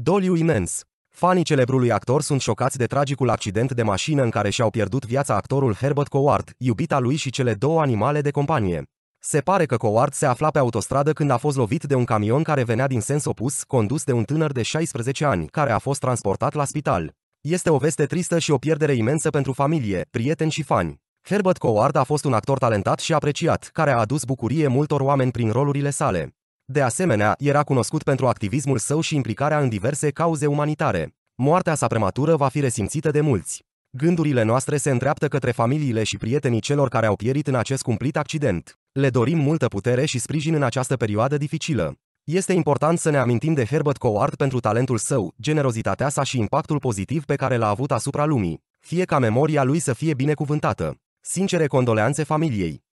Doliu imens. Fanii celebrului actor sunt șocați de tragicul accident de mașină în care și-au pierdut viața actorul Herbert Coward, iubita lui și cele două animale de companie. Se pare că Coward se afla pe autostradă când a fost lovit de un camion care venea din sens opus, condus de un tânăr de 16 ani, care a fost transportat la spital. Este o veste tristă și o pierdere imensă pentru familie, prieteni și fani. Herbert Coward a fost un actor talentat și apreciat, care a adus bucurie multor oameni prin rolurile sale. De asemenea, era cunoscut pentru activismul său și implicarea în diverse cauze umanitare. Moartea sa prematură va fi resimțită de mulți. Gândurile noastre se îndreaptă către familiile și prietenii celor care au pierit în acest cumplit accident. Le dorim multă putere și sprijin în această perioadă dificilă. Este important să ne amintim de Herbert Coward pentru talentul său, generozitatea sa și impactul pozitiv pe care l-a avut asupra lumii. Fie ca memoria lui să fie binecuvântată. Sincere condoleanțe familiei.